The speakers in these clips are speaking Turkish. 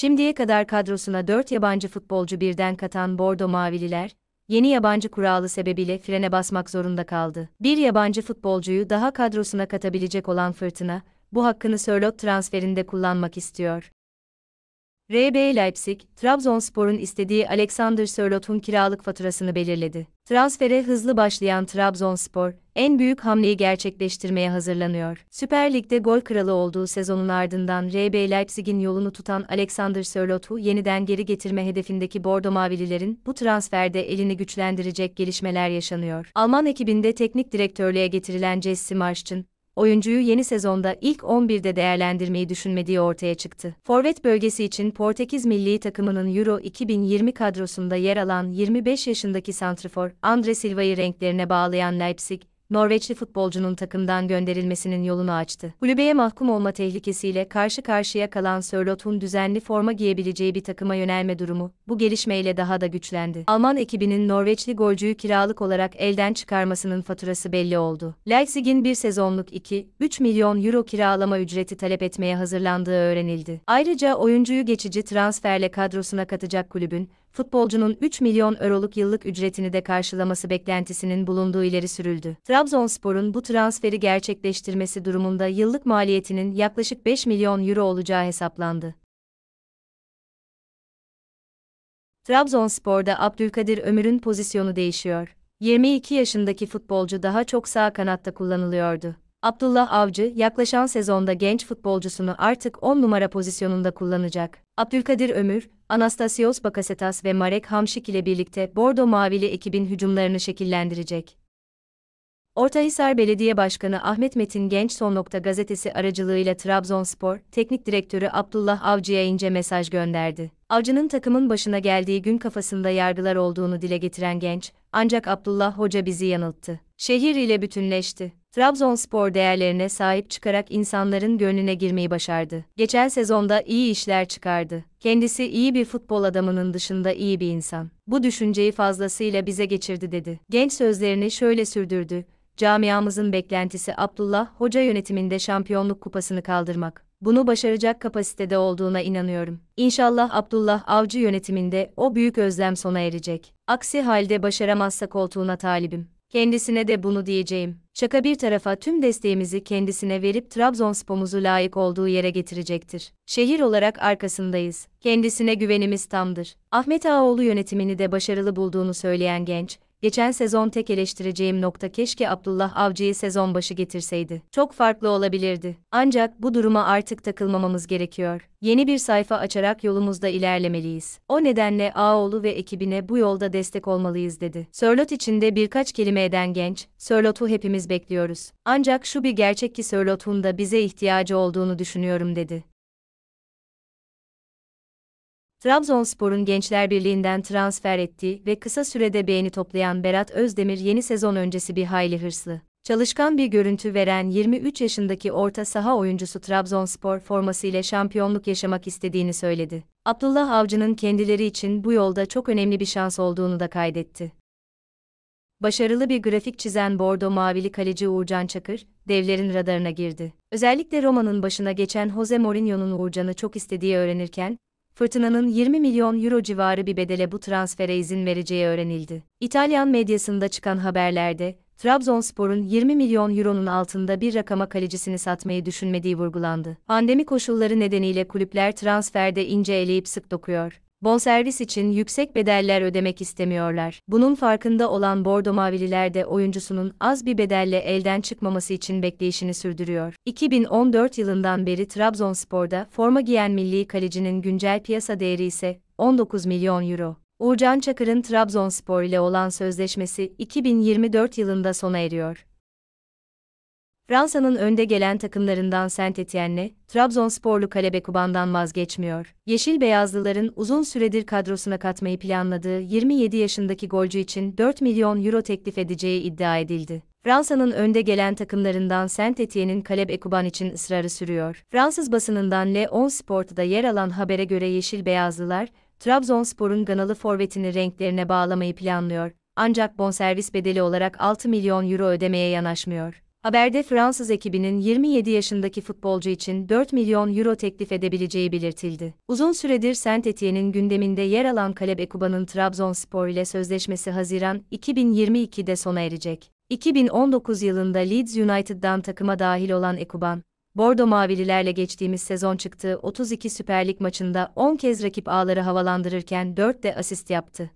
Şimdiye kadar kadrosuna 4 yabancı futbolcu birden katan Bordo Mavililer, yeni yabancı kuralı sebebiyle frene basmak zorunda kaldı. Bir yabancı futbolcuyu daha kadrosuna katabilecek olan Fırtına, bu hakkını Sörlot transferinde kullanmak istiyor. RB Leipzig, Trabzonspor'un istediği Alexander Sörlot'un kiralık faturasını belirledi. Transfere hızlı başlayan Trabzonspor, en büyük hamleyi gerçekleştirmeye hazırlanıyor. Süper Lig'de gol kralı olduğu sezonun ardından RB Leipzig'in yolunu tutan Alexander Sörlot'u yeniden geri getirme hedefindeki Bordo Mavililerin bu transferde elini güçlendirecek gelişmeler yaşanıyor. Alman ekibinde teknik direktörlüğe getirilen Jesse Marsch'ın, oyuncuyu yeni sezonda ilk 11'de değerlendirmeyi düşünmediği ortaya çıktı. Forvet bölgesi için Portekiz milli takımının Euro 2020 kadrosunda yer alan 25 yaşındaki santrifor Andre Silva'yı renklerine bağlayan Leipzig, Norveçli futbolcunun takımdan gönderilmesinin yolunu açtı. Kulübeye mahkum olma tehlikesiyle karşı karşıya kalan Sörloth'un düzenli forma giyebileceği bir takıma yönelme durumu, bu gelişmeyle daha da güçlendi. Alman ekibinin Norveçli golcüyü kiralık olarak elden çıkarmasının faturası belli oldu. Leipzig'in bir sezonluk 2-3 milyon euro kiralama ücreti talep etmeye hazırlandığı öğrenildi. Ayrıca oyuncuyu geçici transferle kadrosuna katacak kulübün, futbolcunun 3 milyon euroluk yıllık ücretini de karşılaması beklentisinin bulunduğu ileri sürüldü. Trabzonspor'un bu transferi gerçekleştirmesi durumunda yıllık maliyetinin yaklaşık 5 milyon euro olacağı hesaplandı. Trabzonspor'da Abdülkadir Ömür'ün pozisyonu değişiyor. 22 yaşındaki futbolcu daha çok sağ kanatta kullanılıyordu. Abdullah Avcı yaklaşan sezonda genç futbolcusunu artık 10 numara pozisyonunda kullanacak. Abdülkadir Ömür, Anastasios Bakasetas ve Marek Hamşik ile birlikte Bordo Mavili ekibin hücumlarını şekillendirecek. Ortahisar Belediye Başkanı Ahmet Metin Genç Son Nokta gazetesi aracılığıyla Trabzonspor Teknik Direktörü Abdullah Avcı'ya ince mesaj gönderdi. Avcı'nın takımın başına geldiği gün kafasında yargılar olduğunu dile getiren Genç, ancak Abdullah Hoca bizi yanılttı. Şehir ile bütünleşti. Trabzonspor değerlerine sahip çıkarak insanların gönlüne girmeyi başardı. Geçen sezonda iyi işler çıkardı. Kendisi iyi bir futbol adamının dışında iyi bir insan. Bu düşünceyi fazlasıyla bize geçirdi dedi. Genç sözlerini şöyle sürdürdü. Camiamızın beklentisi Abdullah Hoca yönetiminde şampiyonluk kupasını kaldırmak. Bunu başaracak kapasitede olduğuna inanıyorum. İnşallah Abdullah Avcı yönetiminde o büyük özlem sona erecek. Aksi halde başaramazsa koltuğuna talibim. Kendisine de bunu diyeceğim. Şaka bir tarafa tüm desteğimizi kendisine verip Trabzonspor'umuzu layık olduğu yere getirecektir. Şehir olarak arkasındayız. Kendisine güvenimiz tamdır. Ahmet Ağaoğlu yönetimini de başarılı bulduğunu söyleyen genç, geçen sezon tek eleştireceğim nokta keşke Abdullah Avcı'yı sezon başı getirseydi. Çok farklı olabilirdi. Ancak bu duruma artık takılmamamız gerekiyor. Yeni bir sayfa açarak yolumuzda ilerlemeliyiz. O nedenle Ağoğlu ve ekibine bu yolda destek olmalıyız dedi. Sörlot içinde birkaç kelime eden genç, Sörlot'u hepimiz bekliyoruz. Ancak şu bir gerçek ki Sörlot'un da bize ihtiyacı olduğunu düşünüyorum dedi. Trabzonspor'un Gençler Birliği'nden transfer ettiği ve kısa sürede beğeni toplayan Berat Özdemir yeni sezon öncesi bir hayli hırslı. Çalışkan bir görüntü veren 23 yaşındaki orta saha oyuncusu Trabzonspor forması ile şampiyonluk yaşamak istediğini söyledi. Abdullah Avcı'nın kendileri için bu yolda çok önemli bir şans olduğunu da kaydetti. Başarılı bir grafik çizen Bordo Mavili kaleci Uğurcan Çakır, devlerin radarına girdi. Özellikle Roma'nın başına geçen Jose Mourinho'nun Uğurcan'ı çok istediği öğrenirken, fırtınanın 20 milyon euro civarı bir bedele bu transfere izin vereceği öğrenildi. İtalyan medyasında çıkan haberlerde, Trabzonspor'un 20 milyon euronun altında bir rakama kalecisini satmayı düşünmediği vurgulandı. Pandemi koşulları nedeniyle kulüpler transferde ince eleyip sık dokuyor bonservis için yüksek bedeller ödemek istemiyorlar. Bunun farkında olan Bordo Mavililer de oyuncusunun az bir bedelle elden çıkmaması için bekleyişini sürdürüyor. 2014 yılından beri Trabzonspor'da forma giyen milli kalecinin güncel piyasa değeri ise 19 milyon euro. Uğurcan Çakır'ın Trabzonspor ile olan sözleşmesi 2024 yılında sona eriyor. Fransa'nın önde gelen takımlarından Saint-Étienne'le Trabzonsporlu Kalebe Kuban'dan vazgeçmiyor. Yeşil beyazlıların uzun süredir kadrosuna katmayı planladığı 27 yaşındaki golcü için 4 milyon euro teklif edeceği iddia edildi. Fransa'nın önde gelen takımlarından Saint-Étienne'in Caleb Ekuban için ısrarı sürüyor. Fransız basınından Le 10 Sport'ta yer alan habere göre yeşil beyazlılar Trabzonspor'un Ganalı forvetini renklerine bağlamayı planlıyor. Ancak bonservis bedeli olarak 6 milyon euro ödemeye yanaşmıyor. Haberde Fransız ekibinin 27 yaşındaki futbolcu için 4 milyon euro teklif edebileceği belirtildi. Uzun süredir Saint Etienne'in gündeminde yer alan Kaleb Ekuba'nın Trabzonspor ile sözleşmesi Haziran 2022'de sona erecek. 2019 yılında Leeds United'dan takıma dahil olan Ekuban, Bordo Mavililerle geçtiğimiz sezon çıktığı 32 Süper Lig maçında 10 kez rakip ağları havalandırırken 4 de asist yaptı.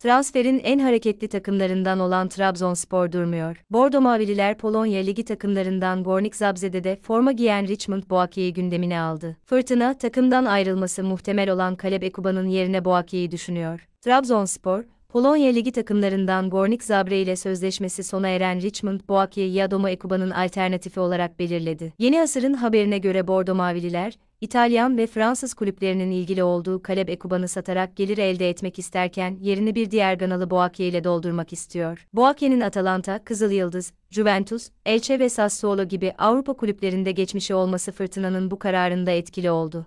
Transferin en hareketli takımlarından olan Trabzonspor durmuyor. Bordo Mavililer Polonya Ligi takımlarından Gornik Zabze'de forma giyen Richmond Boakye'yi gündemine aldı. Fırtına, takımdan ayrılması muhtemel olan Kaleb Ekuba'nın yerine Boakye'yi düşünüyor. Trabzonspor, Polonya Ligi takımlarından Gornik Zabre ile sözleşmesi sona eren Richmond Boakye'yi Yadomo Ekuba'nın alternatifi olarak belirledi. Yeni Asır'ın haberine göre Bordo Mavililer, İtalyan ve Fransız kulüplerinin ilgili olduğu Kaleb Ekuban'ı satarak gelir elde etmek isterken yerini bir diğer Ganalı Boakye ile doldurmak istiyor. Boakye'nin Atalanta, Kızıl Yıldız, Juventus, Elche ve Sassuolo gibi Avrupa kulüplerinde geçmişi olması fırtınanın bu kararında etkili oldu.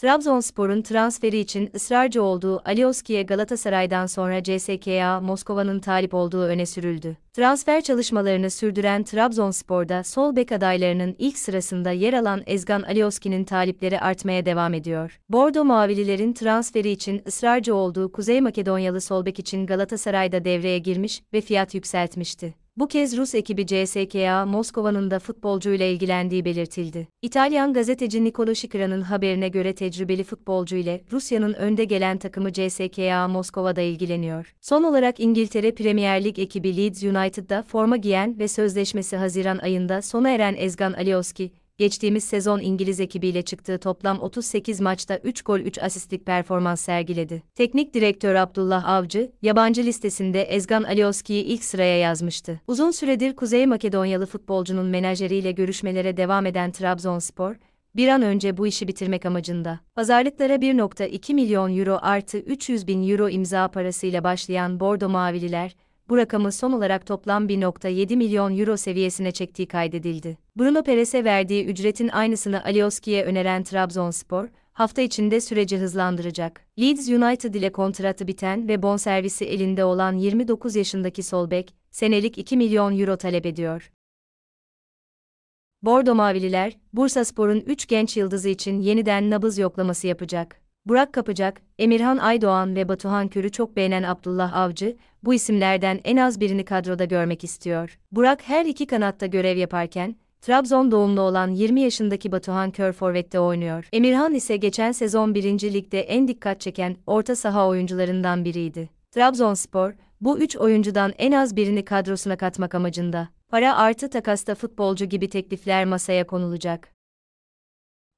Trabzonspor'un transferi için ısrarcı olduğu Alioski'ye Galatasaray'dan sonra CSKA Moskova'nın talip olduğu öne sürüldü. Transfer çalışmalarını sürdüren Trabzonspor'da sol bek adaylarının ilk sırasında yer alan Ezgan Alioski'nin talipleri artmaya devam ediyor. Bordo Mavililerin transferi için ısrarcı olduğu Kuzey Makedonyalı sol bek için Galatasaray'da devreye girmiş ve fiyat yükseltmişti. Bu kez Rus ekibi CSKA Moskova'nın da futbolcuyla ilgilendiği belirtildi. İtalyan gazeteci Nikola Şikıra'nın haberine göre tecrübeli futbolcu ile Rusya'nın önde gelen takımı CSKA Moskova'da ilgileniyor. Son olarak İngiltere Premier Lig ekibi Leeds United'da forma giyen ve sözleşmesi Haziran ayında sona eren Ezgan Alioski, geçtiğimiz sezon İngiliz ekibiyle çıktığı toplam 38 maçta 3 gol 3 asistlik performans sergiledi. Teknik direktör Abdullah Avcı, yabancı listesinde Ezgan Alioski'yi ilk sıraya yazmıştı. Uzun süredir Kuzey Makedonyalı futbolcunun menajeriyle görüşmelere devam eden Trabzonspor, bir an önce bu işi bitirmek amacında. Pazarlıklara 1.2 milyon euro artı 300 bin euro imza parasıyla başlayan Bordo Mavililer, bu rakamı son olarak toplam 1.7 milyon euro seviyesine çektiği kaydedildi. Bruno Peres'e verdiği ücretin aynısını Alioski'ye öneren Trabzonspor, hafta içinde süreci hızlandıracak. Leeds United ile kontratı biten ve bonservisi elinde olan 29 yaşındaki Solbek, senelik 2 milyon euro talep ediyor. Bordo Mavililer, Bursaspor'un 3 genç yıldızı için yeniden nabız yoklaması yapacak. Burak Kapacak, Emirhan Aydoğan ve Batuhan Körü çok beğenen Abdullah Avcı, bu isimlerden en az birini kadroda görmek istiyor. Burak her iki kanatta görev yaparken, Trabzon doğumlu olan 20 yaşındaki Batuhan Kör forvette oynuyor. Emirhan ise geçen sezon 1. ligde en dikkat çeken orta saha oyuncularından biriydi. Trabzonspor, bu üç oyuncudan en az birini kadrosuna katmak amacında. Para artı takasta futbolcu gibi teklifler masaya konulacak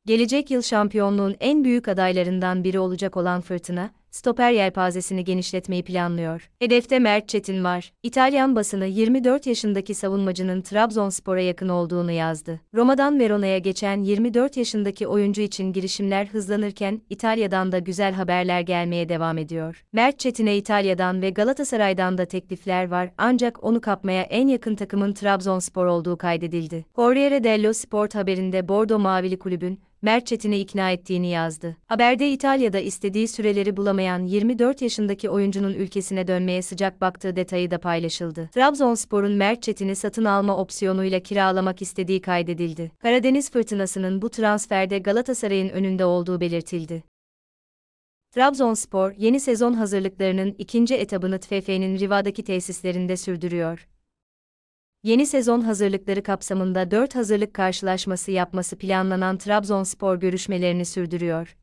gelecek yıl şampiyonluğun en büyük adaylarından biri olacak olan Fırtına, stoper yelpazesini genişletmeyi planlıyor. Hedefte Mert Çetin var. İtalyan basını 24 yaşındaki savunmacının Trabzonspor'a yakın olduğunu yazdı. Roma'dan Verona'ya geçen 24 yaşındaki oyuncu için girişimler hızlanırken İtalya'dan da güzel haberler gelmeye devam ediyor. Mert Çetin'e İtalya'dan ve Galatasaray'dan da teklifler var ancak onu kapmaya en yakın takımın Trabzonspor olduğu kaydedildi. Corriere dello Sport haberinde Bordo Mavili Kulübün Merçetin'i ikna ettiğini yazdı. Haberde İtalya'da istediği süreleri bulamayan 24 yaşındaki oyuncunun ülkesine dönmeye sıcak baktığı detayı da paylaşıldı. Trabzonspor'un Merçetin'i satın alma opsiyonuyla kiralamak istediği kaydedildi. Karadeniz fırtınasının bu transferde Galatasaray'ın önünde olduğu belirtildi. Trabzonspor, yeni sezon hazırlıklarının ikinci etabını TFF'nin Riva'daki tesislerinde sürdürüyor. Yeni sezon hazırlıkları kapsamında 4 hazırlık karşılaşması yapması planlanan Trabzonspor görüşmelerini sürdürüyor.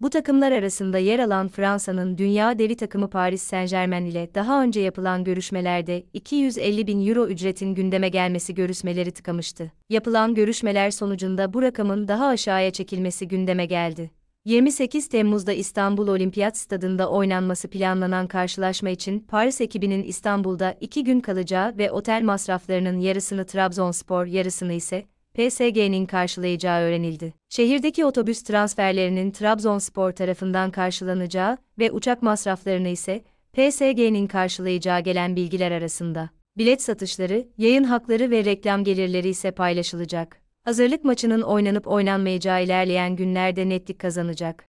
Bu takımlar arasında yer alan Fransa'nın dünya devi takımı Paris Saint-Germain ile daha önce yapılan görüşmelerde 250 bin euro ücretin gündeme gelmesi görüşmeleri tıkamıştı. Yapılan görüşmeler sonucunda bu rakamın daha aşağıya çekilmesi gündeme geldi. 28 Temmuz'da İstanbul Olimpiyat Stadında oynanması planlanan karşılaşma için Paris ekibinin İstanbul'da iki gün kalacağı ve otel masraflarının yarısını Trabzonspor, yarısını ise PSG'nin karşılayacağı öğrenildi. Şehirdeki otobüs transferlerinin Trabzonspor tarafından karşılanacağı ve uçak masraflarını ise PSG'nin karşılayacağı gelen bilgiler arasında. Bilet satışları, yayın hakları ve reklam gelirleri ise paylaşılacak hazırlık maçının oynanıp oynanmayacağı ilerleyen günlerde netlik kazanacak.